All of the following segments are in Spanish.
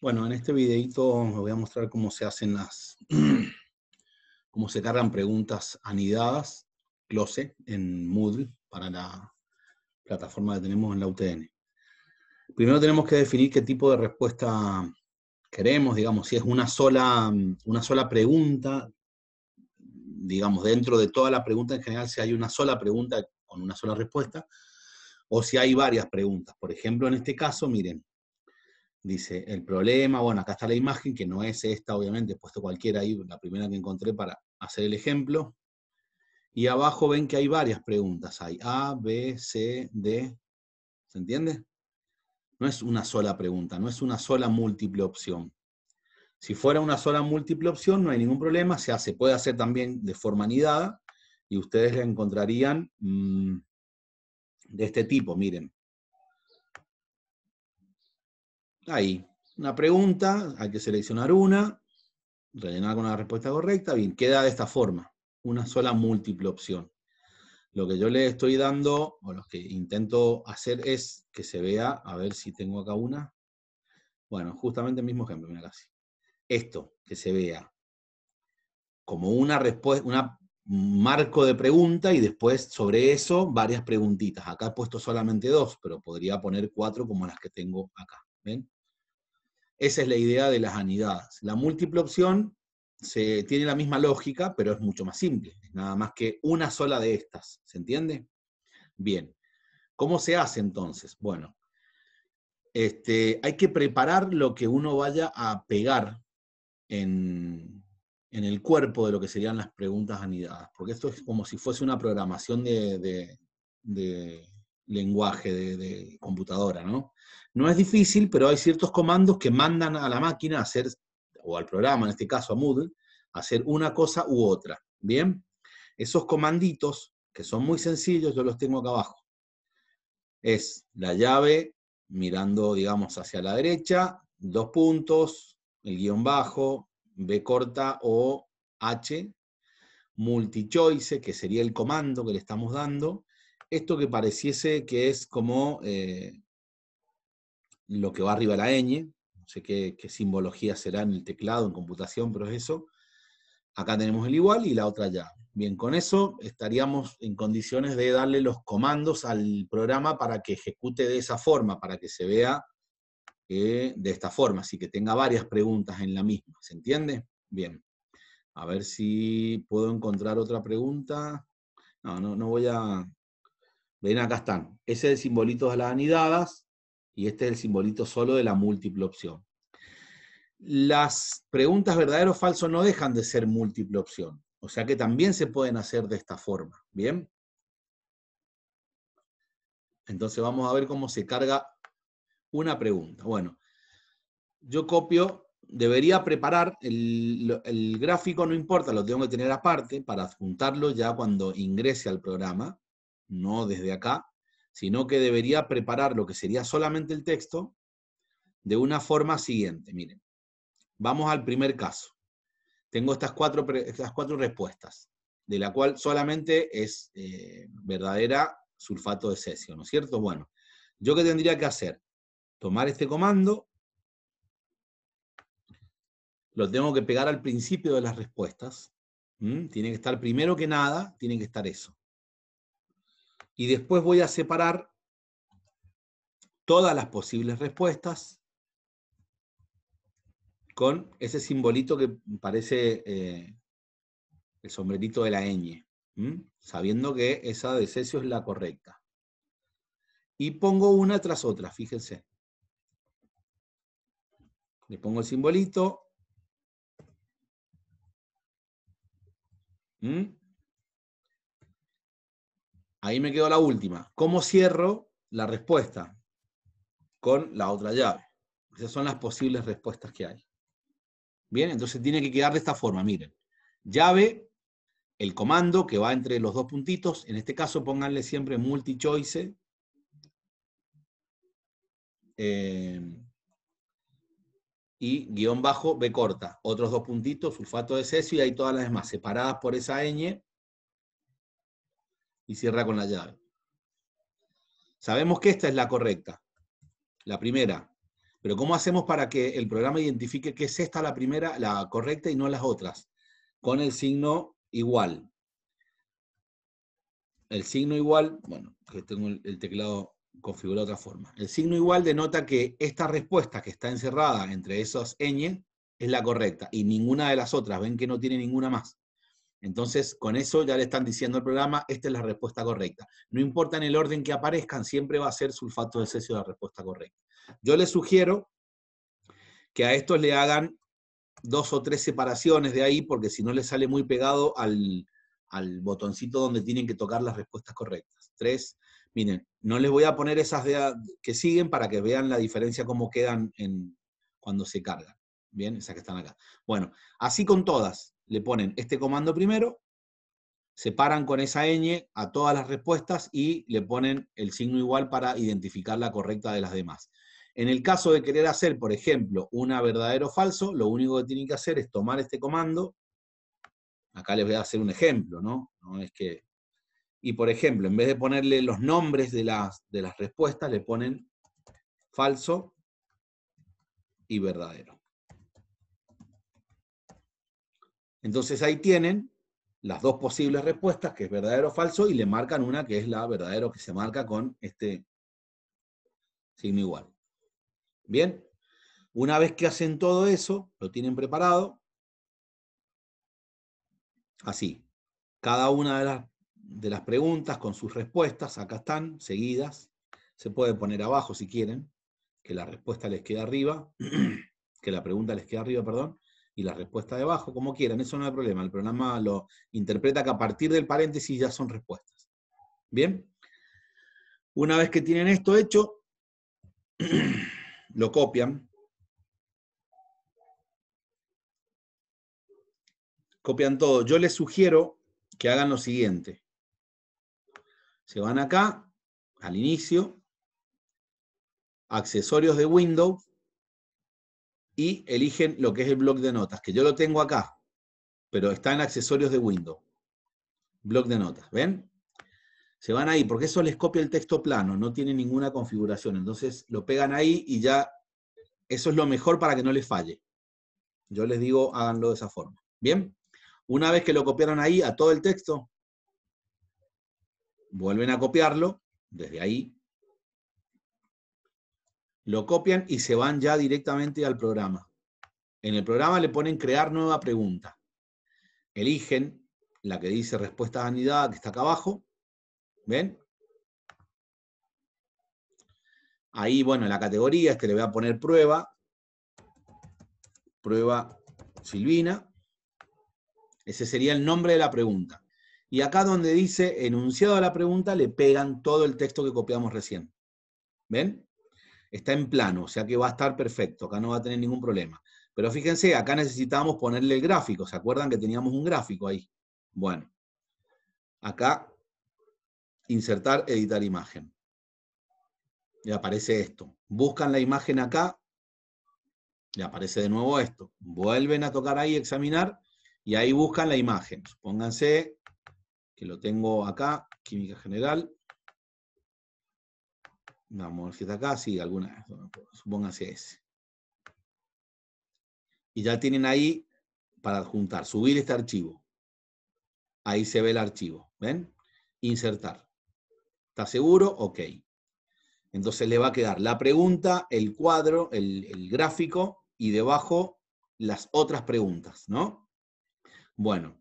Bueno, en este videito voy a mostrar cómo se hacen las, cómo se cargan preguntas anidadas, close, en Moodle, para la plataforma que tenemos en la UTN. Primero tenemos que definir qué tipo de respuesta queremos, digamos, si es una sola, una sola pregunta, digamos, dentro de toda la pregunta en general, si hay una sola pregunta con una sola respuesta, o si hay varias preguntas. Por ejemplo, en este caso, miren, Dice, el problema, bueno, acá está la imagen, que no es esta, obviamente, he puesto cualquiera ahí, la primera que encontré para hacer el ejemplo. Y abajo ven que hay varias preguntas, hay A, B, C, D, ¿se entiende? No es una sola pregunta, no es una sola múltiple opción. Si fuera una sola múltiple opción, no hay ningún problema, se hace, puede hacer también de forma anidada, y ustedes la encontrarían mm, de este tipo, miren. Ahí, una pregunta, hay que seleccionar una, rellenar con la respuesta correcta, bien, queda de esta forma, una sola múltiple opción. Lo que yo le estoy dando, o lo que intento hacer es que se vea, a ver si tengo acá una. Bueno, justamente el mismo ejemplo, mira casi. Esto, que se vea como una respuesta, un marco de pregunta y después sobre eso varias preguntitas. Acá he puesto solamente dos, pero podría poner cuatro como las que tengo acá. ¿Ven? Esa es la idea de las anidadas. La múltiple opción se, tiene la misma lógica, pero es mucho más simple. nada más que una sola de estas. ¿Se entiende? Bien. ¿Cómo se hace entonces? Bueno, este, hay que preparar lo que uno vaya a pegar en, en, el cuerpo de lo que serían las preguntas anidadas, porque esto es como si fuese una programación de lenguaje de, computadora, ¿no? No es difícil, pero hay ciertos comandos que mandan a la máquina a hacer, o al programa, en este caso a Moodle, hacer una cosa u otra, ¿bien? Esos comanditos, que son muy sencillos, yo los tengo acá abajo. Es la llave mirando, digamos, hacia la derecha, dos puntos, el guión bajo, B corta o H, multi-choice, que sería el comando que le estamos dando, esto que pareciese que es como eh, lo que va arriba de la ñ, no sé qué, simbología será en el teclado, en computación, pero es eso. Acá tenemos el igual y la otra ya. Bien, con eso estaríamos en condiciones de darle los comandos al programa para que ejecute de esa forma, para que se vea eh, de esta forma, así que tenga varias preguntas en la misma, ¿se entiende? Bien, a ver si puedo encontrar otra pregunta. no, no voy a, Ven, acá están. Ese es el simbolito de las anidadas y este es el simbolito solo de la múltiple opción. Las preguntas verdadero o falso no dejan de ser múltiple opción, o sea que también se pueden hacer de esta forma, ¿bien? Entonces vamos a ver cómo se carga una pregunta. Bueno, yo copio, debería preparar el, el gráfico, no importa, lo tengo que tener aparte para adjuntarlo ya cuando ingrese al programa no desde acá, sino que debería preparar lo que sería solamente el texto de una forma siguiente. Miren, vamos al primer caso. Tengo estas cuatro, cuatro respuestas, de la cual solamente es eh, verdadera sulfato de cesio, ¿no es cierto? Bueno, ¿yo qué tendría que hacer? Tomar este comando, lo tengo que pegar al principio de las respuestas, tiene que estar primero que nada, tiene que estar eso y después voy a separar todas las posibles respuestas con ese simbolito que parece eh, el sombrerito de la ñ, sabiendo que esa de Cesio es la correcta. Y pongo una tras otra, fíjense. Le pongo el simbolito. Ahí me quedó la última. ¿Cómo cierro la respuesta? Con la otra llave. Esas son las posibles respuestas que hay. Bien, entonces tiene que quedar de esta forma, miren. Llave, el comando que va entre los dos puntitos, en este caso pónganle siempre multi-choice. Eh, y guión bajo B corta. Otros dos puntitos, sulfato de cesio y ahí todas las demás, separadas por esa ñ, y cierra con la llave. Sabemos que esta es la correcta, la primera, pero ¿cómo hacemos para que el programa identifique que es esta la primera, la correcta y no las otras? Con el signo igual. El signo igual, bueno, que tengo el teclado configurado de otra forma. El signo igual denota que esta respuesta que está encerrada entre esos ñ es la correcta y ninguna de las otras, ven que no tiene ninguna más. Entonces, con eso ya le están diciendo al programa, esta es la respuesta correcta. No importa en el orden que aparezcan, siempre va a ser sulfato de cesio la respuesta correcta. Yo les sugiero que a estos le hagan dos o tres separaciones de ahí, porque si no les sale muy pegado al, botoncito donde tienen que tocar las respuestas correctas. Tres, miren, no les voy a poner esas que siguen para que vean la diferencia cómo quedan cuando se cargan. Bien, esas que están acá. Bueno, así con todas le ponen este comando primero, separan con esa ñ a todas las respuestas y le ponen el signo igual para identificar la correcta de las demás. En el caso de querer hacer, por ejemplo, una verdadero o falso, lo único que tienen que hacer es tomar este comando, acá les voy a hacer un ejemplo, ¿no? no es que, y por ejemplo, en vez de ponerle los nombres de las, de las respuestas, le ponen falso y verdadero. Entonces ahí tienen las dos posibles respuestas, que es verdadero o falso, y le marcan una que es la verdadero que se marca con este signo igual. Bien, una vez que hacen todo eso, lo tienen preparado, así, cada una de las, de las preguntas con sus respuestas, acá están, seguidas, se puede poner abajo si quieren, que la respuesta les quede arriba, que la pregunta les quede arriba, perdón, y la respuesta debajo, como quieran, eso no es problema. El programa lo interpreta que a partir del paréntesis ya son respuestas. ¿Bien? Una vez que tienen esto hecho, lo copian. Copian todo. Yo les sugiero que hagan lo siguiente. Se van acá, al inicio, accesorios de Windows, y eligen lo que es el bloc de notas, que yo lo tengo acá, pero está en accesorios de Windows. Bloc de notas, ¿ven? Se van ahí, porque eso les copia el texto plano, no tiene ninguna configuración. Entonces lo pegan ahí y ya eso es lo mejor para que no les falle. Yo les digo, háganlo de esa forma. ¿Bien? Una vez que lo copiaron ahí a todo el texto, vuelven a copiarlo desde ahí lo copian y se van ya directamente al programa. En el programa le ponen crear nueva pregunta. Eligen la que dice respuesta anidada, que está acá abajo. ¿Ven? Ahí, bueno, la categoría, es que le voy a poner prueba. Prueba Silvina. Ese sería el nombre de la pregunta. Y acá donde dice enunciado a la pregunta, le pegan todo el texto que copiamos recién. ¿Ven? está en plano, o sea que va a estar perfecto, acá no va a tener ningún problema. Pero fíjense, acá necesitamos ponerle el gráfico, ¿se acuerdan que teníamos un gráfico ahí? Bueno, acá insertar, editar imagen. Y aparece esto. Buscan la imagen acá, y aparece de nuevo esto. Vuelven a tocar ahí, examinar, y ahí buscan la imagen. Pónganse, que lo tengo acá, química general, Vamos a ver si está acá, sí, alguna, Supónganse es. Y ya tienen ahí para adjuntar, subir este archivo. Ahí se ve el archivo, ¿ven? Insertar. ¿Está seguro? Ok. Entonces le va a quedar la pregunta, el cuadro, el, el gráfico y debajo las otras preguntas, ¿no? Bueno,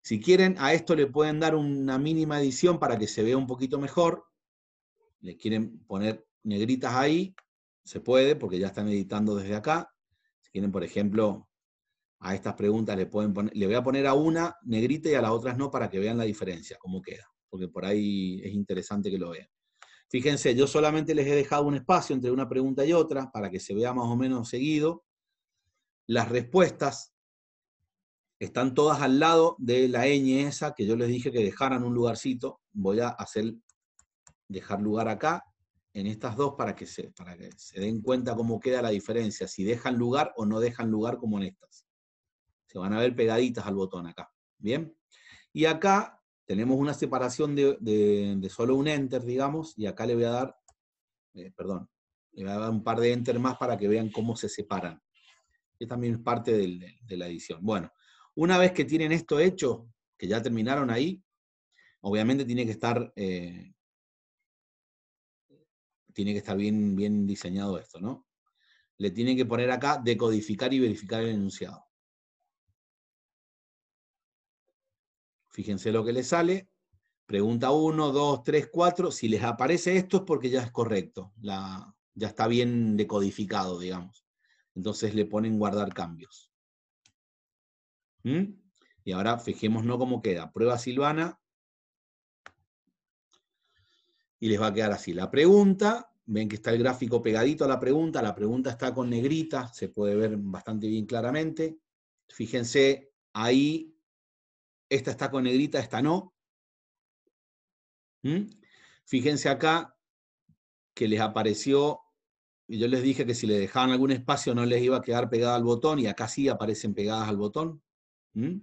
si quieren a esto le pueden dar una mínima edición para que se vea un poquito mejor, le quieren poner negritas ahí, se puede, porque ya están editando desde acá. Si quieren, por ejemplo, a estas preguntas le pueden poner, le voy a poner a una negrita y a las otras no para que vean la diferencia, cómo queda, porque por ahí es interesante que lo vean. Fíjense, yo solamente les he dejado un espacio entre una pregunta y otra para que se vea más o menos seguido. Las respuestas están todas al lado de la ñ esa que yo les dije que dejaran un lugarcito. Voy a hacer dejar lugar acá, en estas dos, para que, se, para que se den cuenta cómo queda la diferencia, si dejan lugar o no dejan lugar como en estas. Se van a ver pegaditas al botón acá. ¿Bien? Y acá tenemos una separación de, de, solo un enter, digamos, y acá le voy a dar, eh, perdón, le voy a dar un par de enter más para que vean cómo se separan. Que también es parte de la edición. Bueno, una vez que tienen esto hecho, que ya terminaron ahí, obviamente tiene que estar eh, tiene que estar bien, diseñado esto, ¿no? Le tienen que poner acá decodificar y verificar el enunciado. Fíjense lo que le sale. Pregunta 1, 2, 3, 4. Si les aparece esto es porque ya es correcto. ya está bien decodificado, digamos. Entonces le ponen guardar cambios. ¿Mm? Y ahora fijémonos cómo queda. Prueba Silvana, y les va a quedar así. La pregunta, ven que está el gráfico pegadito a la pregunta, la pregunta está con negrita, se puede ver bastante bien claramente. Fíjense, ahí, esta está con negrita, esta no. ¿Mm? Fíjense acá que les apareció, y yo les dije que si le dejaban algún espacio no les iba a quedar pegada al botón, y acá sí aparecen pegadas al botón. ¿Mm?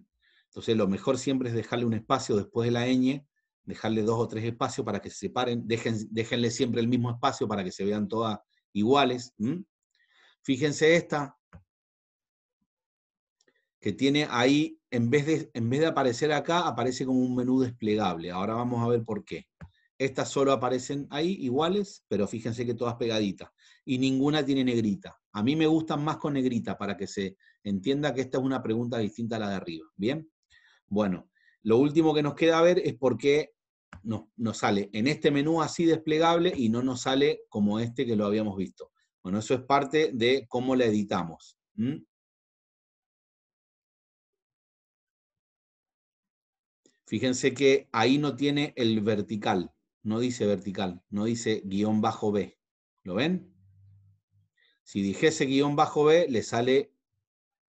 Entonces lo mejor siempre es dejarle un espacio después de la ñ dejarle dos o tres espacios para que se separen, Dejen, déjenle siempre el mismo espacio para que se vean todas iguales. Fíjense esta, que tiene ahí, en vez, de, en vez de aparecer acá, aparece como un menú desplegable. Ahora vamos a ver por qué. Estas solo aparecen ahí iguales, pero fíjense que todas pegaditas. Y ninguna tiene negrita. A mí me gustan más con negrita para que se entienda que esta es una pregunta distinta a la de arriba. ¿Bien? Bueno, lo último que nos queda ver es por qué no, nos sale en este menú así desplegable y no nos sale como este que lo habíamos visto. Bueno, eso es parte de cómo la editamos. Fíjense que ahí no tiene el vertical, no dice vertical, no dice guión bajo B. ¿Lo ven? Si dijese guión bajo B, le sale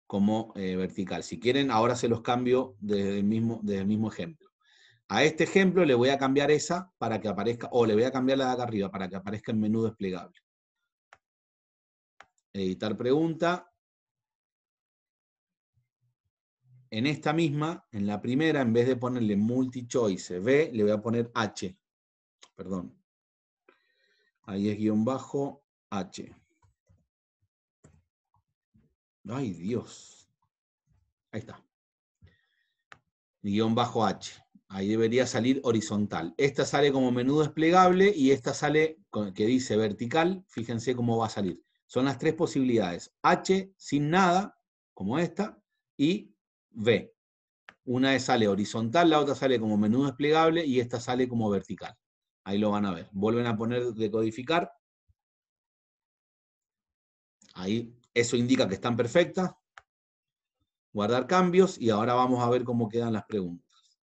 como eh, vertical. Si quieren, ahora se los cambio mismo, desde el mismo ejemplo. A este ejemplo le voy a cambiar esa para que aparezca, o le voy a cambiar la de acá arriba para que aparezca el menú desplegable. Editar pregunta. En esta misma, en la primera, en vez de ponerle multi-choice B, le voy a poner H. Perdón. Ahí es guión bajo H. Ay, Dios. Ahí está. Guión bajo H. Ahí debería salir horizontal. Esta sale como menú desplegable y esta sale, que dice vertical, fíjense cómo va a salir. Son las tres posibilidades. H sin nada, como esta, y V. Una sale horizontal, la otra sale como menú desplegable y esta sale como vertical. Ahí lo van a ver. Vuelven a poner decodificar. Ahí eso indica que están perfectas. Guardar cambios y ahora vamos a ver cómo quedan las preguntas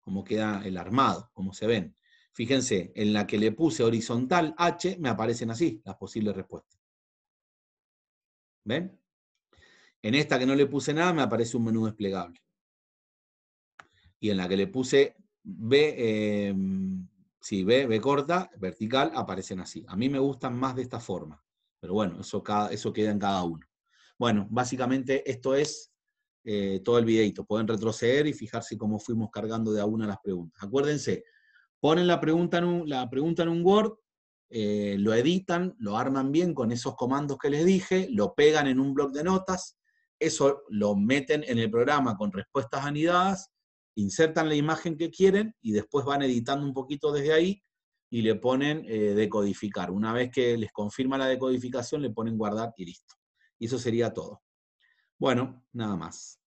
como queda el armado, como se ven. Fíjense, en la que le puse horizontal H, me aparecen así las posibles respuestas. ¿Ven? En esta que no le puse nada, me aparece un menú desplegable. Y en la que le puse B, eh, sí, B, B corta, vertical, aparecen así. A mí me gustan más de esta forma. Pero bueno, eso queda en cada uno. Bueno, básicamente esto es eh, todo el videito. Pueden retroceder y fijarse cómo fuimos cargando de a una las preguntas. Acuérdense, ponen la pregunta en un, la pregunta en un Word, eh, lo editan, lo arman bien con esos comandos que les dije, lo pegan en un bloc de notas, eso lo meten en el programa con respuestas anidadas, insertan la imagen que quieren y después van editando un poquito desde ahí y le ponen eh, decodificar. Una vez que les confirma la decodificación, le ponen guardar y listo. Y eso sería todo. Bueno, nada más.